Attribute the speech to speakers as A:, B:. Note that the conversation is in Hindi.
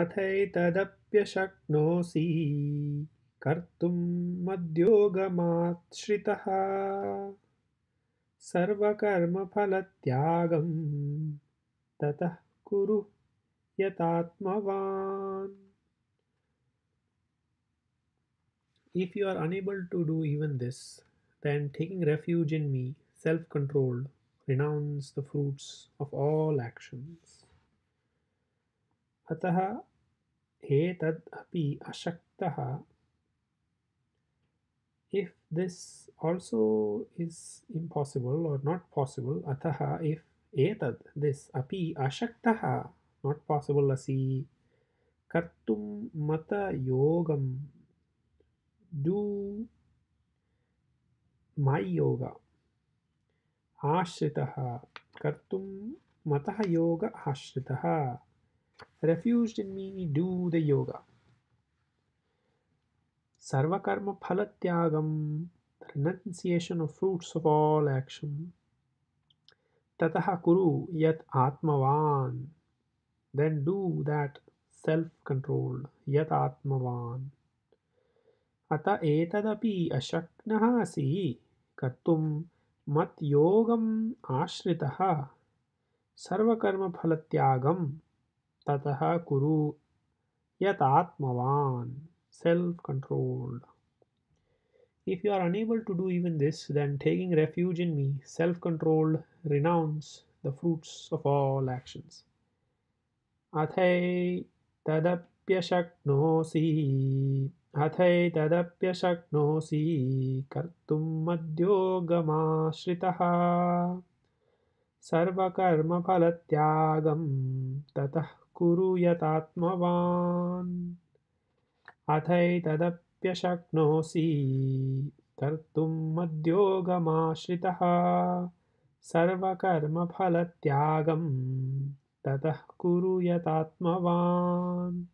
A: अथैतदप्यशक्नोषि कर्तुम् मद्योगमाश्रितः सर्वकर्मफलत्यागं ततः कुरु yataatmavan if you are unable to do even this then taking refuge in me self-controlled renounce the fruits of all actions अतः अभी अशक्त if this also is impossible और नॉट पॉसिबल अतः इफ एक दिस अपी अशक्त नॉट पॉसिबल असी कर्तुम मत योगम डू योग आश्रितः कर्तुम मत योग आश्रितः refused in me do the yoga sarvakarma phalatyagam, the renunciation of fruits of all action tataha kuru yat atmavan then do that self controlled yat atmavan ata etadapi asaknahasi kattum mat yogam aashritah sarvakarma phala ततः कुरु यत् आत्मवान् self controlled if you are unable to do even this then taking refuge in me self control renounce the fruits of all actions अथै तदप्यशक्नोसि अथै तदप्यशक्नोसि कर्तुं सर्वकर्मफलत्यागं ततः कुरु यतात्मवान् अथैतदप्यशक्नोसि कर्तुं मद्योगमाश्रितः सर्वकर्मफलत्यागं ततः कुरु यतात्मवान्